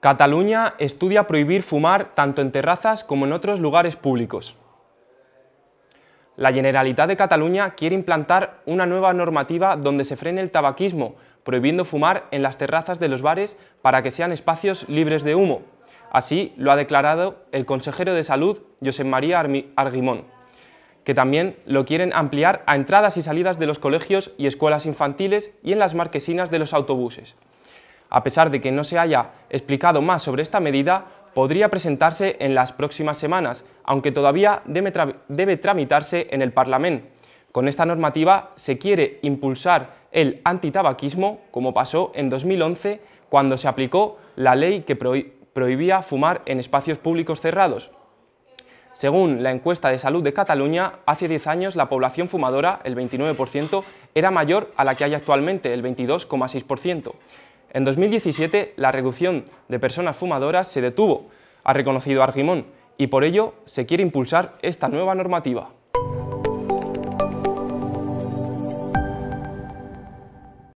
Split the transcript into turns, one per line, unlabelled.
Cataluña estudia prohibir fumar tanto en terrazas como en otros lugares públicos. La Generalitat de Cataluña quiere implantar una nueva normativa donde se frene el tabaquismo, prohibiendo fumar en las terrazas de los bares para que sean espacios libres de humo. Así lo ha declarado el consejero de Salud, José María Argimón, que también lo quieren ampliar a entradas y salidas de los colegios y escuelas infantiles y en las marquesinas de los autobuses a pesar de que no se haya explicado más sobre esta medida, podría presentarse en las próximas semanas, aunque todavía debe, tramitarse en el Parlamento. Con esta normativa se quiere impulsar el antitabaquismo, como pasó en 2011 cuando se aplicó la ley que prohibía fumar en espacios públicos cerrados. Según la encuesta de salud de Cataluña, hace 10 años la población fumadora, el 29%, era mayor a la que hay actualmente, el 22,6%. En 2017, la reducción de personas fumadoras se detuvo, ha reconocido Argimón, y por ello se quiere impulsar esta nueva normativa.